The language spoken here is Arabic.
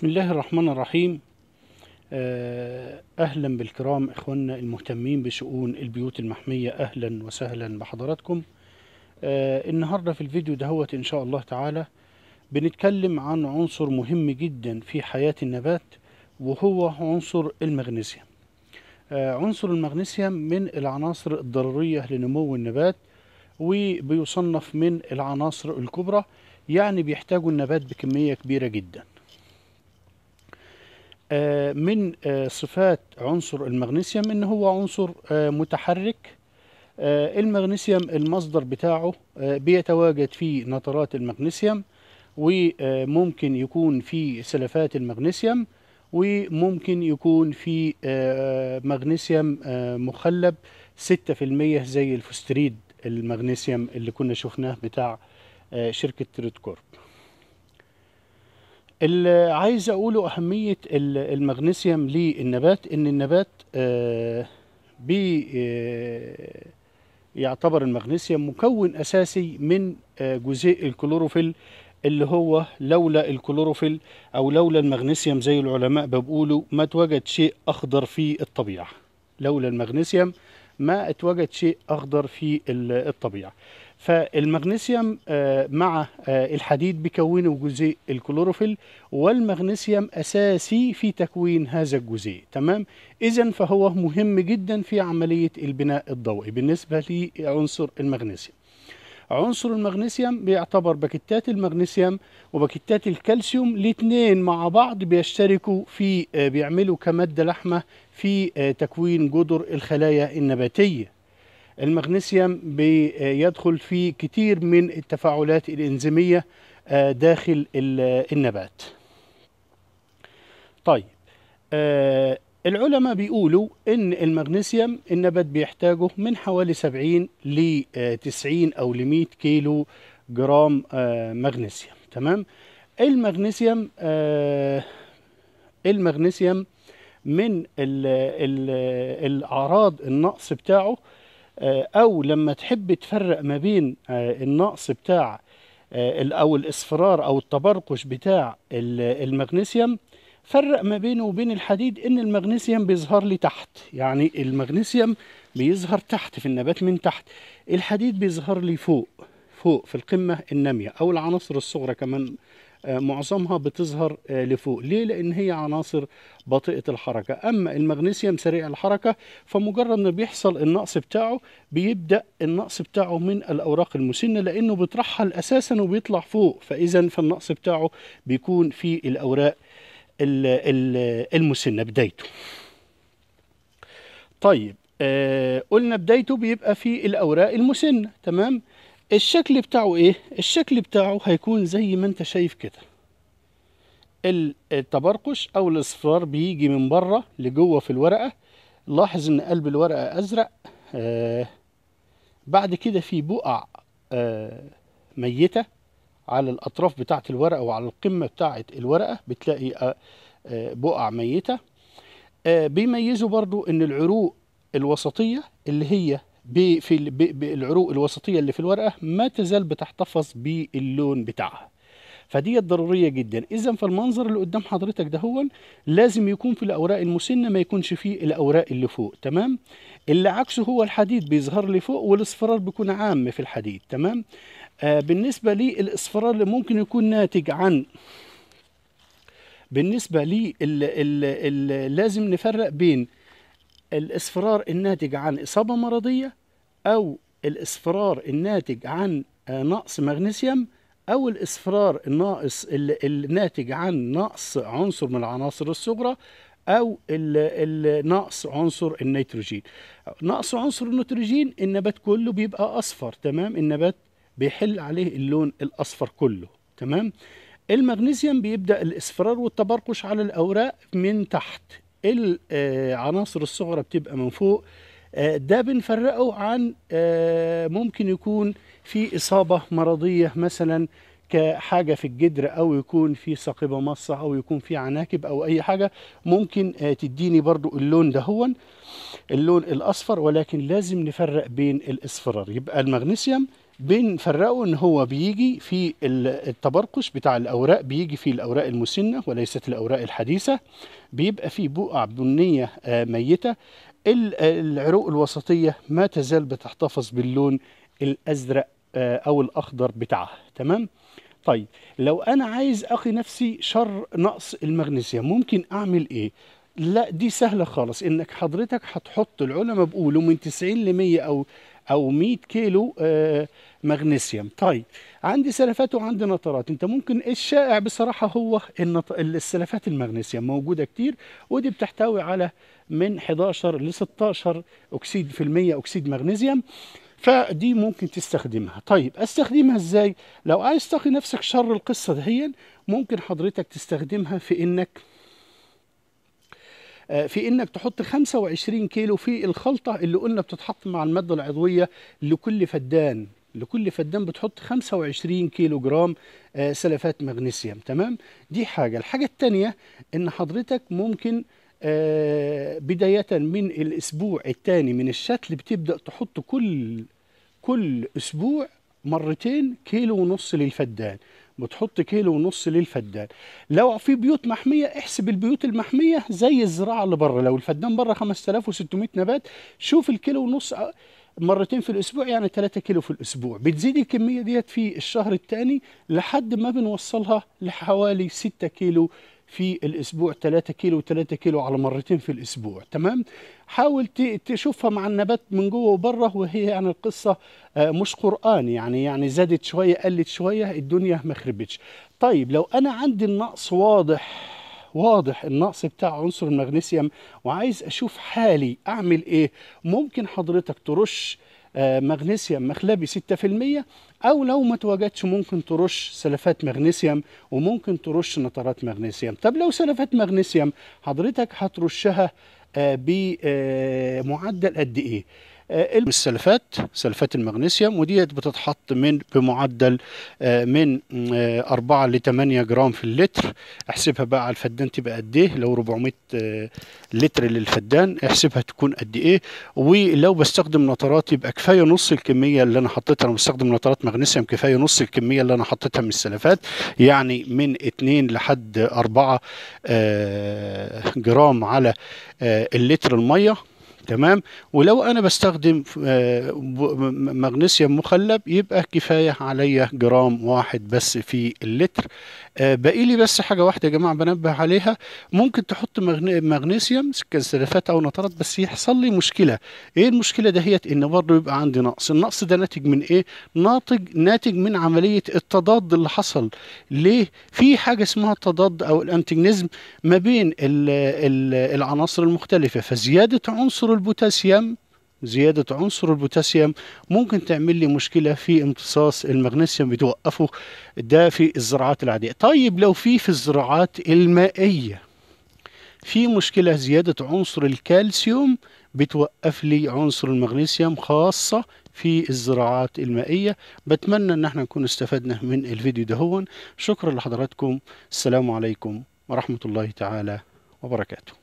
بسم الله الرحمن الرحيم آه، أهلا بالكرام إخواننا المهتمين بشؤون البيوت المحمية أهلا وسهلا بحضراتكم آه، النهاردة في الفيديو دهوت إن شاء الله تعالى بنتكلم عن عنصر مهم جدا في حياة النبات وهو عنصر المغنيسيوم آه، عنصر المغنيسيوم من العناصر الضرورية لنمو النبات وبيصنف من العناصر الكبرى يعني بيحتاجوا النبات بكمية كبيرة جداً آه، من آه، صفات عنصر المغنيسيوم ان هو عنصر آه، متحرك المغنيسيوم المصدر بتاعه بيتواجد في نترات المغنيسيوم وممكن يكون في سلفات المغنيسيوم وممكن يكون في مغنيسيوم مخلب 6% زي الفوستريد المغنيسيوم اللي كنا شفناه بتاع شركة تريد كورب اللي عايز اقوله اهميه المغنيسيوم للنبات ان النبات آه، بي آه، يعتبر المغنيسيوم مكون اساسي من آه، جزيء الكلوروفيل اللي هو لولا الكلوروفيل او لولا المغنيسيوم زي العلماء بيقولوا ما توجد شيء اخضر في الطبيعه لولا المغنيسيوم ما اتوجد شيء اخضر في الطبيعه فالمغنيسيوم آه، مع آه، الحديد بيكونوا جزيء الكلوروفيل والمغنيسيوم اساسي في تكوين هذا الجزيء تمام اذا فهو مهم جدا في عمليه البناء الضوئي بالنسبه لعنصر المغنيسيوم عنصر المغنيسيوم بيعتبر باكتات المغنيسيوم وباكتات الكالسيوم الاثنين مع بعض بيشتركوا في آه، بيعملوا كماده لحمه في تكوين جدر الخلايا النباتيه المغنيسيوم بيدخل في كتير من التفاعلات الإنزيمية آه، داخل النبات طيب آه، العلماء بيقولوا ان المغنيسيوم النبات بيحتاجه من حوالي 70 ل 90 آه، او ل 100 كيلو جرام مغنيسيوم تمام المغنيسيوم المغنيسيوم من الاعراض النقص بتاعه آه، او لما تحب تفرق ما بين آه، النقص بتاع آه، او الاصفرار او التبرقش بتاع المغنيسيوم فرق ما بينه وبين الحديد ان المغنيسيوم بيظهر لي تحت يعني المغنيسيوم بيظهر تحت في النبات من تحت الحديد بيظهر لي فوق فوق في القمة النامية او العناصر الصغرى كمان آه، معظمها بتظهر آه، لفوق ليه لان هي عناصر بطيئه الحركه اما المغنيسيوم سريع الحركه فمجرد ما بيحصل النقص بتاعه بيبدا النقص بتاعه من الاوراق المسنه لانه بترحل اساسا وبيطلع فوق فاذا فالنقص بتاعه بيكون في الاوراق المسنه بدايته طيب آه قلنا بدايته بيبقى في الاوراق المسنه تمام الشكل بتاعه ايه الشكل بتاعه هيكون زي ما انت شايف كده التبرقش او الاصفرار بيجي من بره لجوه في الورقه لاحظ ان قلب الورقه ازرق آه بعد كده في بقع آه ميته على الاطراف بتاعه الورقه وعلى القمه بتاعه الورقه بتلاقي آه, آه، بقع ميته آه بيميزوا برضو ان العروق الوسطيه اللي هي في العروق الوسطية اللي في الورقة ما تزال بتحتفظ باللون بتاعها فدي ضرورية جدا إذا فالمنظر اللي قدام حضرتك ده هو لازم يكون في الأوراق المسنة ما يكونش فيه الأوراق اللي فوق تمام اللي عكسه هو الحديد بيظهر لي فوق والاصفرار بيكون عام في الحديد تمام آه بالنسبة لي الاصفرار اللي ممكن يكون ناتج عن بالنسبة لي الـ الـ الـ لازم نفرق بين الاصفرار الناتج عن إصابة مرضية أو الإصفرار الناتج عن آه، نقص مغنيسيوم أو الإصفرار الناقص الناتج عن نقص عنصر من العناصر الصغرى أو نقص عنصر النيتروجين نقص عنصر النيتروجين النبات كله بيبقى أصفر تمام النبات بيحل عليه اللون الأصفر كله تمام المغنيسيوم بيبدأ الإصفرار والتبرقش على الأوراق من تحت آه، العناصر الصغرى بتبقى من فوق آه، ده بنفرقه عن آه، ممكن يكون في إصابة مرضية مثلا كحاجة في الجدر أو يكون في ثقبة مصة أو يكون في عناكب أو أي حاجة ممكن آه، تديني برضو اللون ده هو اللون الأصفر ولكن لازم نفرق بين الإصفرار يبقى المغنيسيوم بنفرقه ان هو بيجي في التبرقش بتاع الاوراق بيجي في الاوراق المسنه وليست الاوراق الحديثه بيبقى في بقع بنيه ميته العروق الوسطية ما تزال بتحتفظ باللون الأزرق آه، أو الأخضر بتاعها تمام؟ طيب لو أنا عايز أخي نفسي شر نقص المغنيسيوم ممكن أعمل إيه؟ لا دي سهله خالص انك حضرتك هتحط العلماء بيقولوا من 90 ل 100 او او 100 كيلو آه، مغنيسيوم طيب عندي سلفات وعندي نطرات انت ممكن الشائع بصراحه هو النط... السلفات المغنيسيوم موجوده كتير ودي بتحتوي على من 11 ل 16 اكسيد في المية اكسيد مغنيسيوم فدي ممكن تستخدمها طيب استخدمها ازاي لو عايز تقي نفسك شر القصه دهيا ممكن حضرتك تستخدمها في انك آه، في انك تحط 25 كيلو في الخلطه اللي قلنا بتتحط مع الماده العضويه لكل فدان لكل فدان بتحط 25 كيلو جرام آه، سلفات مغنيسيوم تمام دي حاجه الحاجه الثانيه ان حضرتك ممكن آه، بدايه من الاسبوع الثاني من الشتل بتبدا تحط كل كل اسبوع مرتين كيلو ونص للفدان بتحط كيلو ونص للفدان لو في بيوت محميه احسب البيوت المحميه زي الزراعه اللي بره لو الفدان بره 5600 نبات شوف الكيلو ونص آه، مرتين في الاسبوع يعني 3 كيلو في الاسبوع بتزيد الكميه ديت في الشهر الثاني لحد ما بنوصلها لحوالي 6 كيلو في الاسبوع 3 كيلو 3 كيلو على مرتين في الاسبوع تمام حاول تشوفها مع النبات من جوه وبره وهي يعني القصه آه، مش قران يعني يعني زادت شويه قلت شويه الدنيا ما خربتش طيب لو انا عندي النقص واضح واضح النقص بتاع عنصر المغنيسيوم وعايز اشوف حالي اعمل ايه ممكن حضرتك ترش آه، مغنيسيوم مخلبي 6% او لو ما تواجدش ممكن ترش سلفات مغنيسيوم وممكن ترش نترات مغنيسيوم طب لو سلفات مغنيسيوم حضرتك هترشها آه، بمعدل قد ايه آه، السلفات سلفات المغنيسيوم ودي بتتحط من بمعدل آه، من 4 ل 8 جرام في اللتر احسبها بقى على الفدان تبقى قد ايه لو 400 آه، لتر للفدان احسبها تكون قد ايه ولو بستخدم نطرات يبقى كفايه نص الكميه اللي انا حطيتها لو بستخدم نطرات مغنيسيوم كفايه نص الكميه اللي انا حطيتها من السلفات يعني من 2 لحد 4 جرام على اللتر الميه تمام ولو انا بستخدم آه، مغنيسيوم مخلب يبقى كفايه عليا جرام واحد بس في اللتر آه، باقي لي بس حاجه واحده يا جماعه بنبه عليها ممكن تحط مغنيسيوم كسلفات او نترات بس يحصل لي مشكله ايه المشكله دهيت ان برضه يبقى عندي نقص النقص ده ناتج من ايه ناتج ناتج من عمليه التضاد اللي حصل ليه في حاجه اسمها التضاد او الانتجنيزم ما بين الـ الـ العناصر المختلفه فزياده عنصر البوتاسيوم زيادة عنصر البوتاسيوم ممكن تعمل لي مشكلة في امتصاص المغنيسيوم بتوقفه ده في الزراعات العادية طيب لو في في الزراعات المائية في مشكلة زيادة عنصر الكالسيوم بتوقف لي عنصر المغنيسيوم خاصة في الزراعات المائية بتمنى ان احنا نكون استفدنا من الفيديو ده هون شكرا لحضراتكم السلام عليكم ورحمة الله تعالى وبركاته